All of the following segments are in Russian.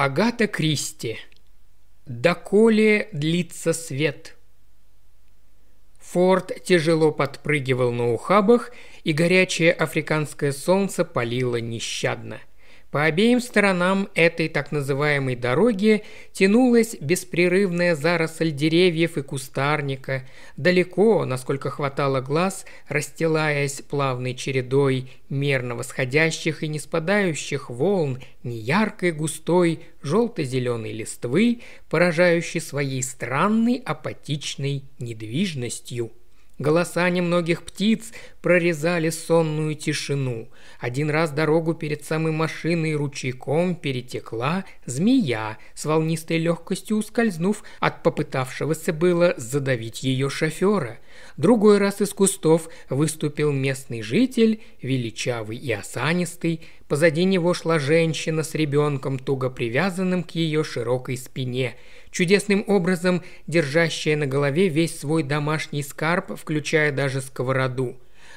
Агата Кристи. «Доколе длится свет». Форд тяжело подпрыгивал на ухабах, и горячее африканское солнце палило нещадно. По обеим сторонам этой так называемой дороги тянулась беспрерывная заросль деревьев и кустарника, далеко, насколько хватало глаз, расстилаясь плавной чередой мерно восходящих и не спадающих волн неяркой густой желто-зеленой листвы, поражающей своей странной апатичной недвижностью. Голоса немногих птиц прорезали сонную тишину. Один раз дорогу перед самой машиной ручейком перетекла змея, с волнистой легкостью ускользнув от попытавшегося было задавить ее шофера. Другой раз из кустов выступил местный житель, величавый и осанистый. Позади него шла женщина с ребенком, туго привязанным к ее широкой спине – чудесным образом держащая на голове весь свой домашний скарб, включая даже сковороду.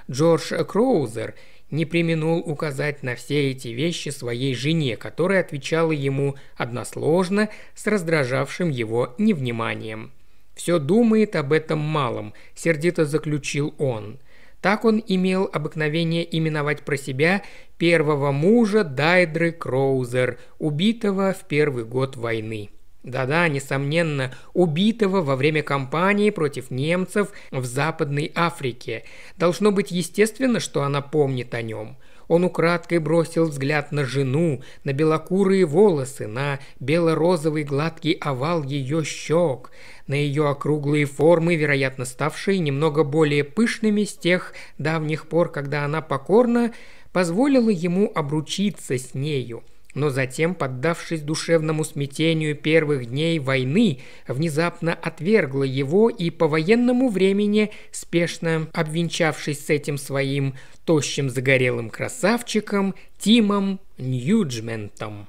Джордж Кроузер не применул указать на все эти вещи своей жене, которая отвечала ему односложно с раздражавшим его невниманием. «Все думает об этом малом», – сердито заключил он. Так он имел обыкновение именовать про себя первого мужа Дайдры Кроузер, убитого в первый год войны. Да-да, несомненно, убитого во время кампании против немцев в Западной Африке. Должно быть естественно, что она помнит о нем. Он украдкой бросил взгляд на жену, на белокурые волосы, на бело-розовый гладкий овал ее щек, на ее округлые формы, вероятно ставшие немного более пышными с тех давних пор, когда она покорно позволила ему обручиться с нею – но затем, поддавшись душевному смятению первых дней войны, внезапно отвергла его и по военному времени, спешно обвенчавшись с этим своим тощим загорелым красавчиком Тимом Ньюджментом.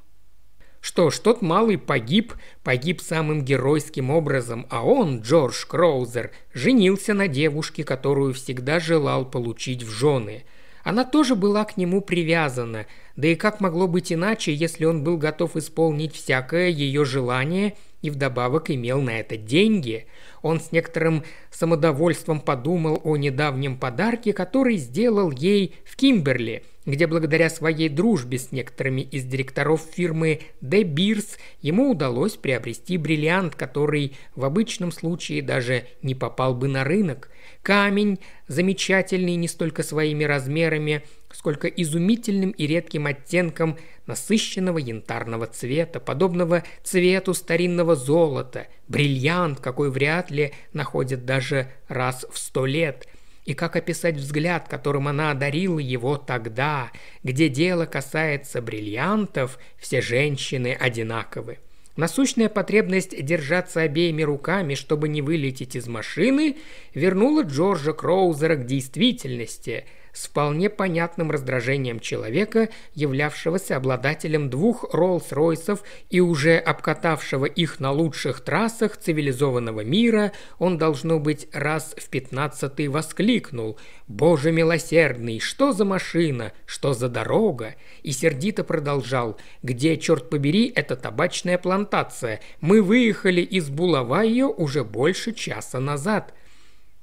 Что ж, тот малый погиб, погиб самым геройским образом, а он, Джордж Кроузер, женился на девушке, которую всегда желал получить в жены – она тоже была к нему привязана, да и как могло быть иначе, если он был готов исполнить всякое ее желание и вдобавок имел на это деньги – он с некоторым самодовольством подумал о недавнем подарке, который сделал ей в Кимберли, где благодаря своей дружбе с некоторыми из директоров фирмы «Де Бирс» ему удалось приобрести бриллиант, который в обычном случае даже не попал бы на рынок. Камень, замечательный не столько своими размерами, сколько изумительным и редким оттенком насыщенного янтарного цвета, подобного цвету старинного золота – бриллиант, какой вряд ли находит даже раз в сто лет. И как описать взгляд, которым она одарила его тогда, где дело касается бриллиантов, все женщины одинаковы. Насущная потребность держаться обеими руками, чтобы не вылететь из машины, вернула Джорджа Кроузера к действительности – с вполне понятным раздражением человека, являвшегося обладателем двух Роллс-Ройсов и уже обкатавшего их на лучших трассах цивилизованного мира, он, должно быть, раз в пятнадцатый воскликнул «Боже милосердный, что за машина, что за дорога?» и сердито продолжал «Где, черт побери, эта табачная плантация? Мы выехали из Булава ее уже больше часа назад».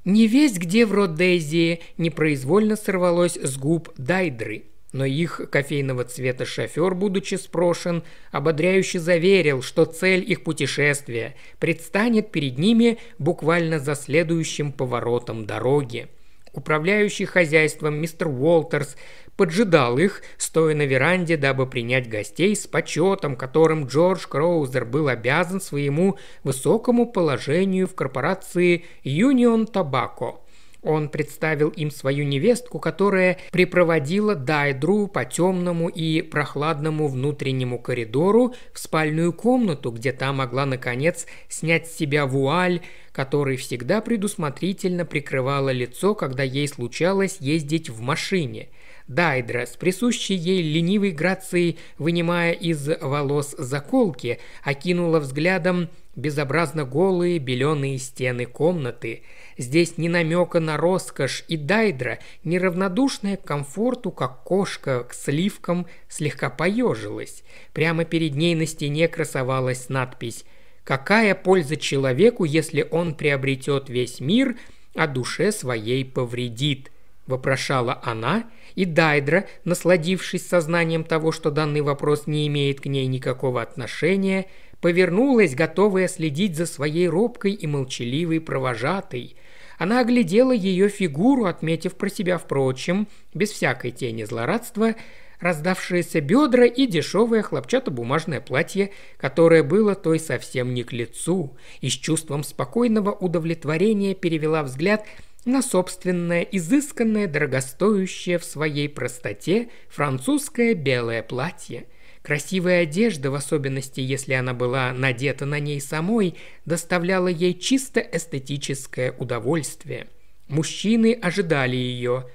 Не весь, где в Родезии непроизвольно сорвалось с губ Дайдры, но их кофейного цвета шофер, будучи спрошен, ободряюще заверил, что цель их путешествия предстанет перед ними буквально за следующим поворотом дороги – Управляющий хозяйством мистер Уолтерс поджидал их, стоя на веранде, дабы принять гостей с почетом, которым Джордж Кроузер был обязан своему высокому положению в корпорации Union Tobacco – он представил им свою невестку, которая припроводила Дайдру по темному и прохладному внутреннему коридору в спальную комнату, где та могла, наконец, снять с себя вуаль, который всегда предусмотрительно прикрывала лицо, когда ей случалось ездить в машине – Дайдра с присущей ей ленивой грацией, вынимая из волос заколки, окинула взглядом безобразно голые беленые стены комнаты – Здесь ни намека на роскошь, и Дайдра, неравнодушная к комфорту, как кошка к сливкам, слегка поежилась. Прямо перед ней на стене красовалась надпись «Какая польза человеку, если он приобретет весь мир, а душе своей повредит?» – вопрошала она, и Дайдра, насладившись сознанием того, что данный вопрос не имеет к ней никакого отношения, повернулась, готовая следить за своей робкой и молчаливой провожатой – она оглядела ее фигуру, отметив про себя, впрочем, без всякой тени злорадства, раздавшиеся бедра и дешевое хлопчатобумажное платье, которое было той совсем не к лицу, и с чувством спокойного удовлетворения перевела взгляд на собственное, изысканное, дорогостоящее в своей простоте французское белое платье – Красивая одежда, в особенности если она была надета на ней самой, доставляла ей чисто эстетическое удовольствие. Мужчины ожидали ее.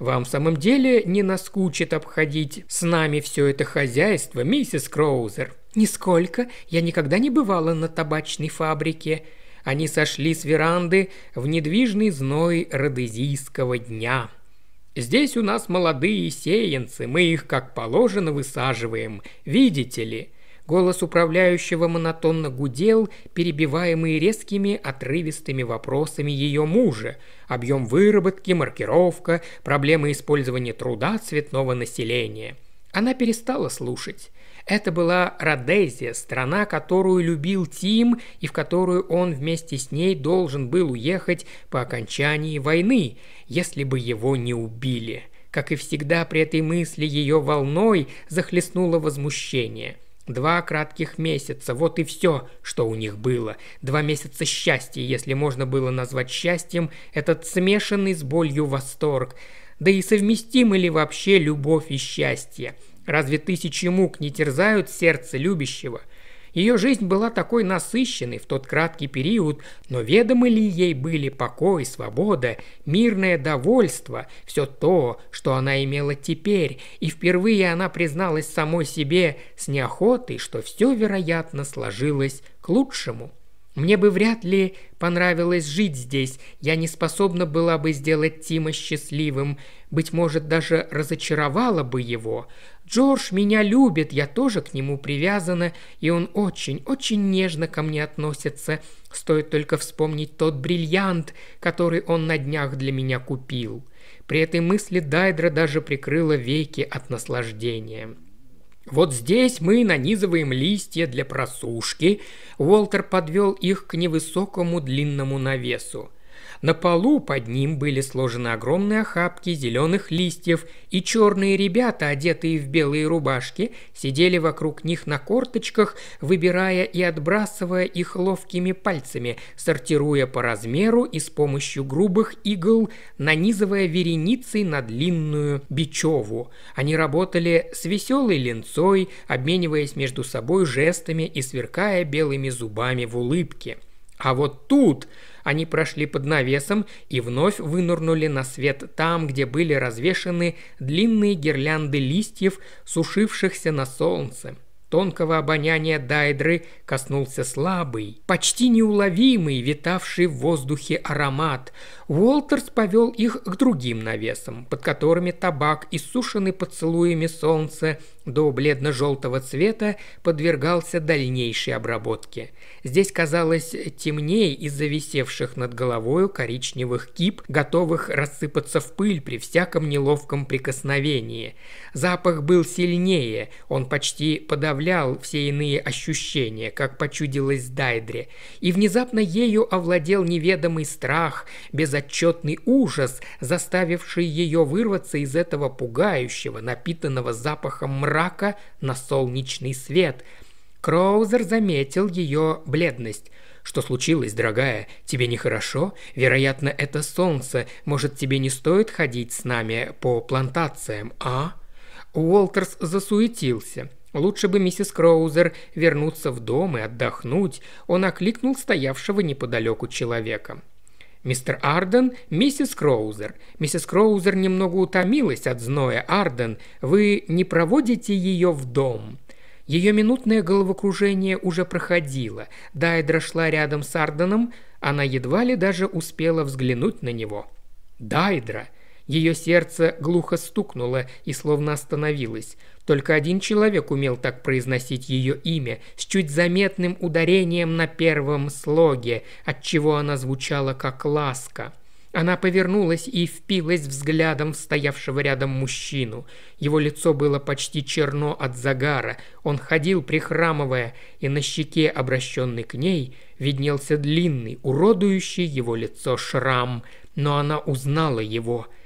«Вам в самом деле не наскучит обходить с нами все это хозяйство, миссис Кроузер?» «Нисколько. Я никогда не бывала на табачной фабрике». Они сошли с веранды в недвижный зной родезийского дня – Здесь у нас молодые сеянцы, мы их как положено высаживаем, видите ли». Голос управляющего монотонно гудел, перебиваемый резкими отрывистыми вопросами ее мужа. Объем выработки, маркировка, проблемы использования труда цветного населения. Она перестала слушать. Это была Родезия, страна, которую любил Тим и в которую он вместе с ней должен был уехать по окончании войны, если бы его не убили. Как и всегда при этой мысли ее волной захлестнуло возмущение – Два кратких месяца, вот и все, что у них было. Два месяца счастья, если можно было назвать счастьем, этот смешанный с болью восторг. Да и совместимы ли вообще любовь и счастье? Разве тысячи мук не терзают сердце любящего? Ее жизнь была такой насыщенной в тот краткий период, но ведомы ли ей были покой, свобода, мирное довольство, все то, что она имела теперь, и впервые она призналась самой себе с неохотой, что все, вероятно, сложилось к лучшему. Мне бы вряд ли понравилось жить здесь. Я не способна была бы сделать Тима счастливым. Быть может, даже разочаровала бы его. Джордж меня любит, я тоже к нему привязана, и он очень, очень нежно ко мне относится. Стоит только вспомнить тот бриллиант, который он на днях для меня купил. При этой мысли Дайдра даже прикрыла веки от наслаждения. Вот здесь мы нанизываем листья для просушки. Уолтер подвел их к невысокому длинному навесу. На полу под ним были сложены огромные охапки зеленых листьев, и черные ребята, одетые в белые рубашки, сидели вокруг них на корточках, выбирая и отбрасывая их ловкими пальцами, сортируя по размеру и с помощью грубых игл, нанизывая вереницей на длинную бечеву. Они работали с веселой линцой, обмениваясь между собой жестами и сверкая белыми зубами в улыбке. А вот тут они прошли под навесом и вновь вынырнули на свет там, где были развешаны длинные гирлянды листьев, сушившихся на солнце. Тонкого обоняния Дайдры коснулся слабый, почти неуловимый, витавший в воздухе аромат. Уолтерс повел их к другим навесам, под которыми табак, иссушенный поцелуями солнца, до бледно-желтого цвета подвергался дальнейшей обработке. Здесь казалось темнее из-за висевших над головою коричневых кип, готовых рассыпаться в пыль при всяком неловком прикосновении. Запах был сильнее, он почти подавлял все иные ощущения, как почудилось Дайдре, и внезапно ею овладел неведомый страх, безотчетный ужас, заставивший ее вырваться из этого пугающего, напитанного запахом мрака мрака на солнечный свет. Кроузер заметил ее бледность. «Что случилось, дорогая? Тебе нехорошо? Вероятно, это солнце. Может, тебе не стоит ходить с нами по плантациям, а?» Уолтерс засуетился. Лучше бы миссис Кроузер вернуться в дом и отдохнуть. Он окликнул стоявшего неподалеку человека. Мистер Арден, миссис Кроузер. Миссис Кроузер немного утомилась от зноя. Арден, вы не проводите ее в дом?» Ее минутное головокружение уже проходило. Дайдра шла рядом с Арденом, она едва ли даже успела взглянуть на него. «Дайдра!» Ее сердце глухо стукнуло и словно остановилось. Только один человек умел так произносить ее имя, с чуть заметным ударением на первом слоге, отчего она звучала как ласка. Она повернулась и впилась взглядом в стоявшего рядом мужчину. Его лицо было почти черно от загара, он ходил прихрамывая, и на щеке, обращенной к ней, виднелся длинный, уродующий его лицо шрам. Но она узнала его –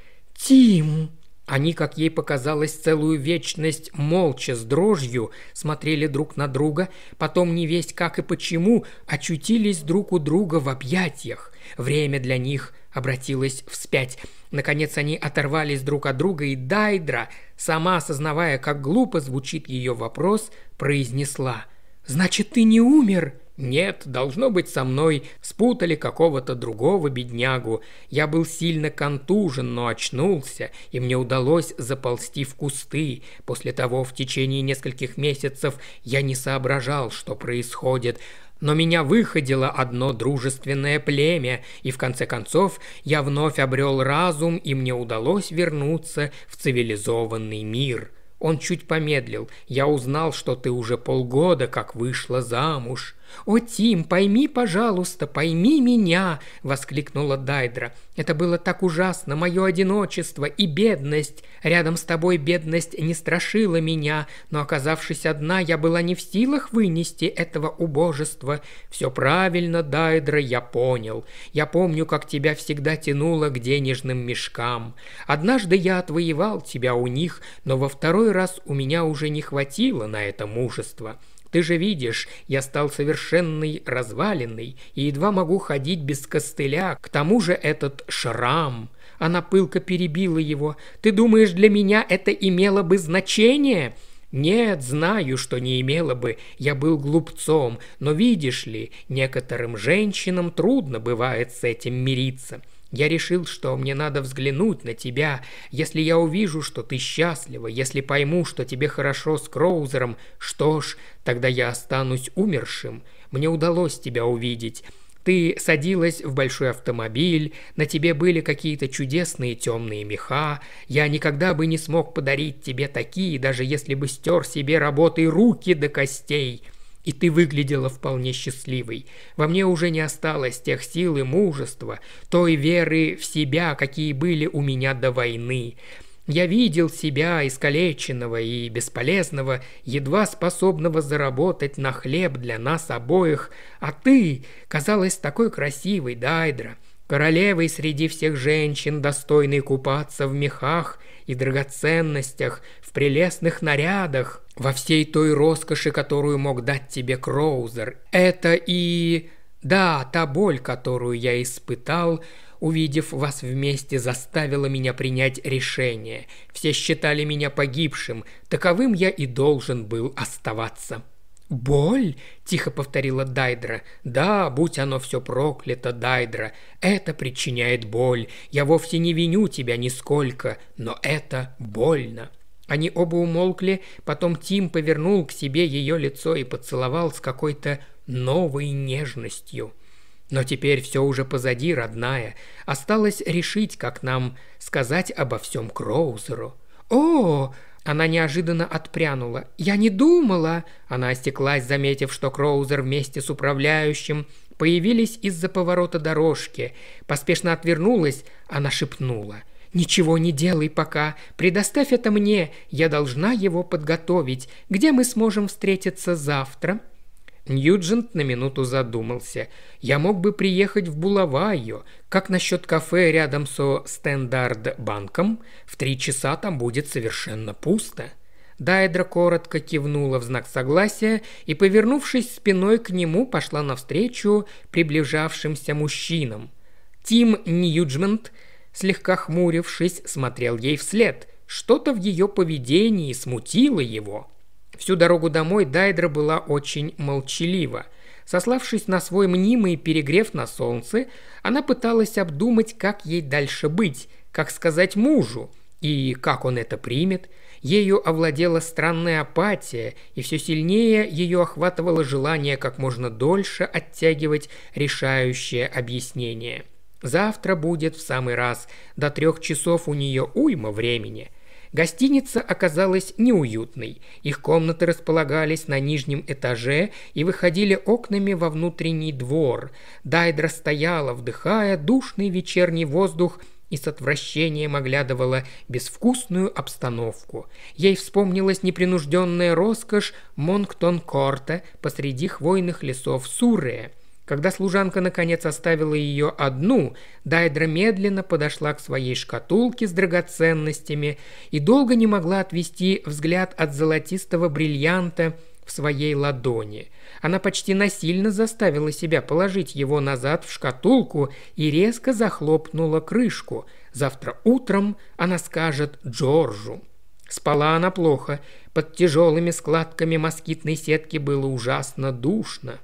Тим!» Они, как ей показалось, целую вечность молча с дрожью смотрели друг на друга, потом не весть как и почему очутились друг у друга в объятиях. Время для них обратилось вспять. Наконец они оторвались друг от друга, и Дайдра, сама осознавая, как глупо звучит ее вопрос, произнесла «Значит, ты не умер?» Нет, должно быть, со мной спутали какого-то другого беднягу. Я был сильно контужен, но очнулся, и мне удалось заползти в кусты. После того, в течение нескольких месяцев я не соображал, что происходит, но меня выходило одно дружественное племя, и в конце концов я вновь обрел разум, и мне удалось вернуться в цивилизованный мир. Он чуть помедлил. Я узнал, что ты уже полгода как вышла замуж. «О, Тим, пойми, пожалуйста, пойми меня!» – воскликнула Дайдра. «Это было так ужасно, мое одиночество и бедность. Рядом с тобой бедность не страшила меня, но, оказавшись одна, я была не в силах вынести этого убожества. Все правильно, Дайдра, я понял. Я помню, как тебя всегда тянуло к денежным мешкам. Однажды я отвоевал тебя у них, но во второй раз у меня уже не хватило на это мужества». Ты же видишь, я стал совершенный разваленный и едва могу ходить без костыля. К тому же этот шрам...» Она пылко перебила его. «Ты думаешь, для меня это имело бы значение?» «Нет, знаю, что не имело бы, я был глупцом, но видишь ли, некоторым женщинам трудно бывает с этим мириться. Я решил, что мне надо взглянуть на тебя. Если я увижу, что ты счастлива, если пойму, что тебе хорошо с Кроузером, что ж, тогда я останусь умершим. Мне удалось тебя увидеть. Ты садилась в большой автомобиль, на тебе были какие-то чудесные темные меха. Я никогда бы не смог подарить тебе такие, даже если бы стер себе работой руки до костей. И ты выглядела вполне счастливой. Во мне уже не осталось тех сил и мужества, той веры в себя, какие были у меня до войны. Я видел себя искалеченного и бесполезного, едва способного заработать на хлеб для нас обоих, а ты казалась такой красивой, Дайдра, королевой среди всех женщин, достойной купаться в мехах и драгоценностях, в прелестных нарядах, во всей той роскоши, которую мог дать тебе Кроузер. Это и... Да, та боль, которую я испытал, увидев вас вместе, заставила меня принять решение. Все считали меня погибшим, таковым я и должен был оставаться. «Боль?» – тихо повторила Дайдра. «Да, будь оно все проклято, Дайдра. Это причиняет боль. Я вовсе не виню тебя нисколько, но это больно». Они оба умолкли, потом Тим повернул к себе ее лицо и поцеловал с какой-то новой нежностью. Но теперь все уже позади, родная. Осталось решить, как нам сказать обо всем Кроузеру. «О!» Она неожиданно отпрянула. «Я не думала!» Она остеклась, заметив, что Кроузер вместе с управляющим появились из-за поворота дорожки. Поспешно отвернулась, она шепнула – «Ничего не делай пока. Предоставь это мне. Я должна его подготовить. Где мы сможем встретиться завтра?» Ньюджент на минуту задумался. «Я мог бы приехать в Булавайо. Как насчет кафе рядом со Стендарт-банком? В три часа там будет совершенно пусто». Дайдра коротко кивнула в знак согласия и, повернувшись спиной к нему, пошла навстречу приближавшимся мужчинам. Тим Ньюджмент – слегка хмурившись, смотрел ей вслед. Что-то в ее поведении смутило его. Всю дорогу домой Дайдра была очень молчалива. Сославшись на свой мнимый перегрев на солнце, она пыталась обдумать, как ей дальше быть, как сказать мужу, и как он это примет. Ею овладела странная апатия, и все сильнее ее охватывало желание как можно дольше оттягивать решающее объяснение – Завтра будет в самый раз. До трех часов у нее уйма времени. Гостиница оказалась неуютной. Их комнаты располагались на нижнем этаже и выходили окнами во внутренний двор. Дайдра стояла, вдыхая душный вечерний воздух и с отвращением оглядывала безвкусную обстановку. Ей вспомнилась непринужденная роскошь Монктон-Корта посреди хвойных лесов Суррея – когда служанка наконец оставила ее одну, Дайдра медленно подошла к своей шкатулке с драгоценностями и долго не могла отвести взгляд от золотистого бриллианта в своей ладони. Она почти насильно заставила себя положить его назад в шкатулку и резко захлопнула крышку. Завтра утром она скажет Джорджу. Спала она плохо, под тяжелыми складками москитной сетки было ужасно душно.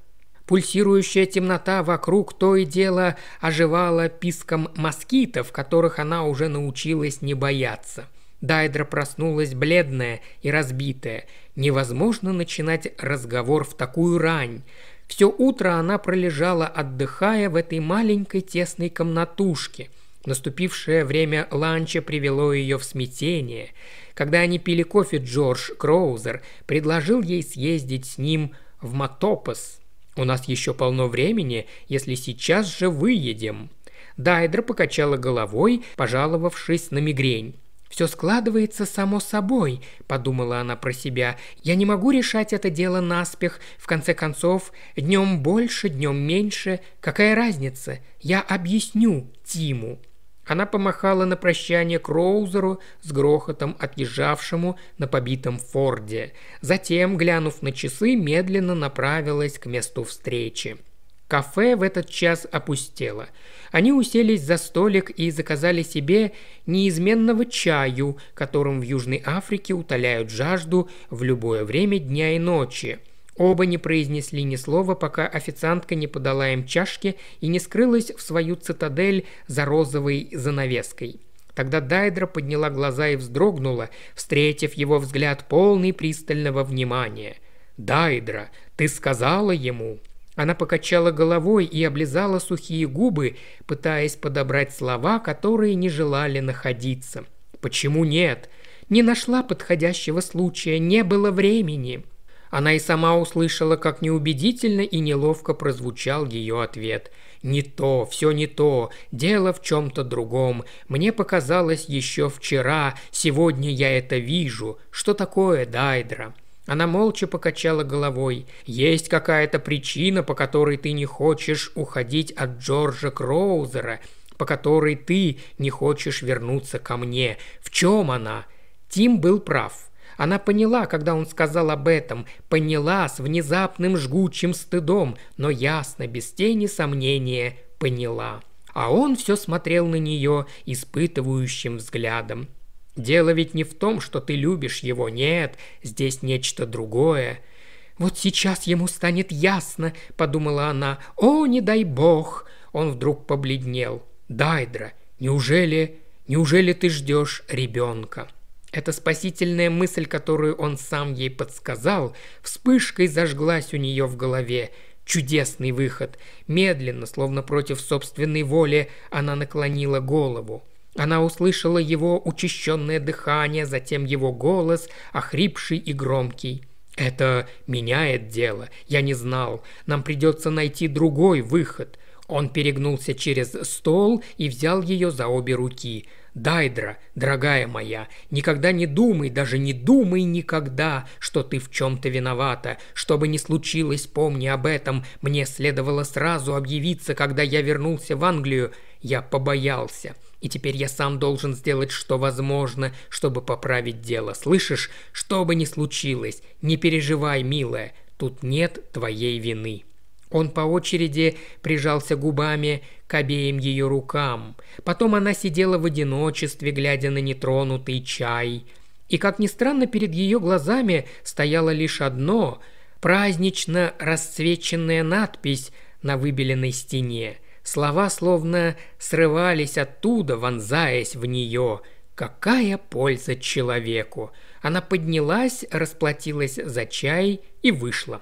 Пульсирующая темнота вокруг то и дело оживала писком москитов, которых она уже научилась не бояться. Дайдра проснулась бледная и разбитая. Невозможно начинать разговор в такую рань. Все утро она пролежала, отдыхая в этой маленькой тесной комнатушке. Наступившее время ланча привело ее в смятение. Когда они пили кофе, Джордж Кроузер предложил ей съездить с ним в Матопас, у нас еще полно времени, если сейчас же выедем». Дайдра покачала головой, пожаловавшись на мигрень. «Все складывается само собой», – подумала она про себя. «Я не могу решать это дело наспех. В конце концов, днем больше, днем меньше. Какая разница? Я объясню Тиму». Она помахала на прощание Кроузеру с грохотом, отъезжавшему на побитом Форде. Затем, глянув на часы, медленно направилась к месту встречи. Кафе в этот час опустело. Они уселись за столик и заказали себе неизменного чаю, которым в Южной Африке утоляют жажду в любое время дня и ночи – Оба не произнесли ни слова, пока официантка не подала им чашки и не скрылась в свою цитадель за розовой занавеской. Тогда Дайдра подняла глаза и вздрогнула, встретив его взгляд полный пристального внимания. «Дайдра, ты сказала ему?» Она покачала головой и облизала сухие губы, пытаясь подобрать слова, которые не желали находиться. «Почему нет?» «Не нашла подходящего случая, не было времени». Она и сама услышала, как неубедительно и неловко прозвучал ее ответ. «Не то, все не то, дело в чем-то другом. Мне показалось еще вчера, сегодня я это вижу. Что такое, Дайдра?» Она молча покачала головой. «Есть какая-то причина, по которой ты не хочешь уходить от Джорджа Кроузера, по которой ты не хочешь вернуться ко мне. В чем она?» Тим был прав. Она поняла, когда он сказал об этом, поняла с внезапным жгучим стыдом, но ясно, без тени сомнения, поняла. А он все смотрел на нее испытывающим взглядом. «Дело ведь не в том, что ты любишь его, нет, здесь нечто другое». «Вот сейчас ему станет ясно», — подумала она. «О, не дай бог!» Он вдруг побледнел. «Дайдра, неужели... неужели ты ждешь ребенка?» Эта спасительная мысль, которую он сам ей подсказал, вспышкой зажглась у нее в голове. Чудесный выход. Медленно, словно против собственной воли, она наклонила голову. Она услышала его учащенное дыхание, затем его голос, охрипший и громкий. «Это меняет дело. Я не знал. Нам придется найти другой выход». Он перегнулся через стол и взял ее за обе руки – Дайдра, дорогая моя, никогда не думай, даже не думай никогда, что ты в чем-то виновата. Что бы ни случилось, помни об этом. Мне следовало сразу объявиться, когда я вернулся в Англию. Я побоялся. И теперь я сам должен сделать, что возможно, чтобы поправить дело. Слышишь? Что бы ни случилось, не переживай, милая, тут нет твоей вины». Он по очереди прижался губами к обеим ее рукам. Потом она сидела в одиночестве, глядя на нетронутый чай. И, как ни странно, перед ее глазами стояло лишь одно – празднично расцвеченная надпись на выбеленной стене. Слова словно срывались оттуда, вонзаясь в нее. «Какая польза человеку!» Она поднялась, расплатилась за чай и вышла.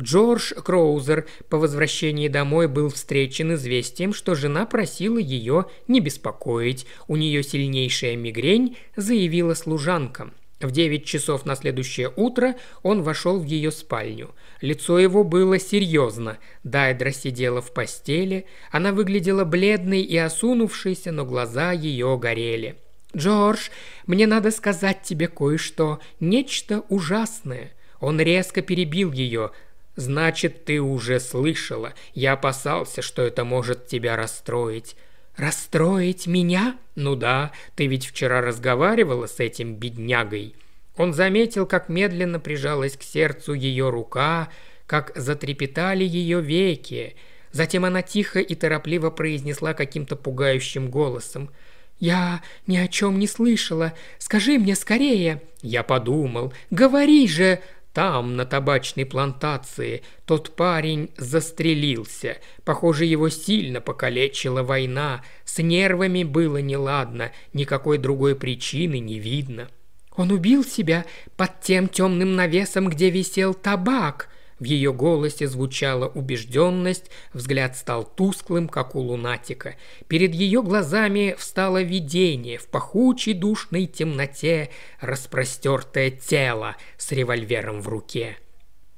Джордж Кроузер по возвращении домой был встречен известием, что жена просила ее не беспокоить. У нее сильнейшая мигрень, заявила служанка. В девять часов на следующее утро он вошел в ее спальню. Лицо его было серьезно. Дайдра сидела в постели. Она выглядела бледной и осунувшейся, но глаза ее горели. «Джордж, мне надо сказать тебе кое-что. Нечто ужасное». Он резко перебил ее. Значит, ты уже слышала. Я опасался, что это может тебя расстроить. Расстроить меня? Ну да, ты ведь вчера разговаривала с этим беднягой. Он заметил, как медленно прижалась к сердцу ее рука, как затрепетали ее веки. Затем она тихо и торопливо произнесла каким-то пугающим голосом. «Я ни о чем не слышала. Скажи мне скорее». «Я подумал. Говори же!» Там, на табачной плантации, тот парень застрелился. Похоже, его сильно покалечила война. С нервами было неладно, никакой другой причины не видно. Он убил себя под тем темным навесом, где висел табак, в ее голосе звучала убежденность, взгляд стал тусклым, как у лунатика. Перед ее глазами встало видение в пахучей душной темноте, распростертое тело с револьвером в руке.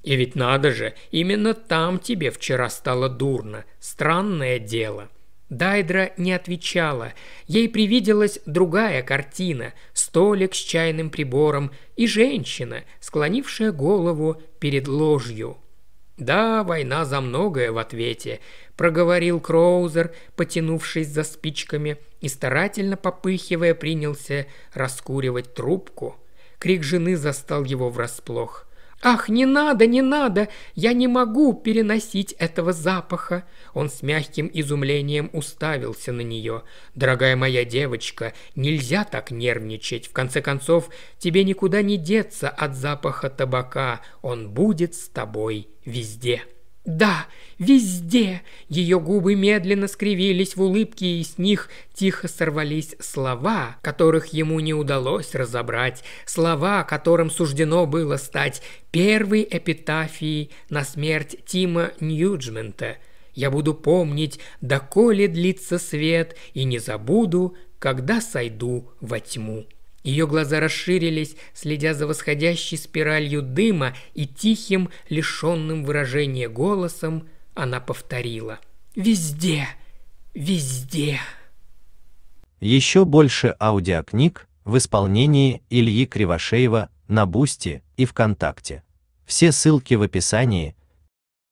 И ведь надо же, именно там тебе вчера стало дурно. Странное дело. — Дайдра не отвечала. Ей привиделась другая картина – столик с чайным прибором и женщина, склонившая голову перед ложью. «Да, война за многое в ответе», – проговорил Кроузер, потянувшись за спичками, и старательно попыхивая принялся раскуривать трубку. Крик жены застал его врасплох – «Ах, не надо, не надо! Я не могу переносить этого запаха!» Он с мягким изумлением уставился на нее. «Дорогая моя девочка, нельзя так нервничать. В конце концов, тебе никуда не деться от запаха табака. Он будет с тобой везде!» Да, везде. Ее губы медленно скривились в улыбке, и с них тихо сорвались слова, которых ему не удалось разобрать, слова, которым суждено было стать первой эпитафией на смерть Тима Ньюджмента. Я буду помнить, доколе длится свет, и не забуду, когда сойду во тьму. Ее глаза расширились, следя за восходящей спиралью дыма и тихим, лишенным выражения голосом, она повторила. «Везде! Везде!» Еще больше аудиокниг в исполнении Ильи Кривошеева на Бусти и ВКонтакте. Все ссылки в описании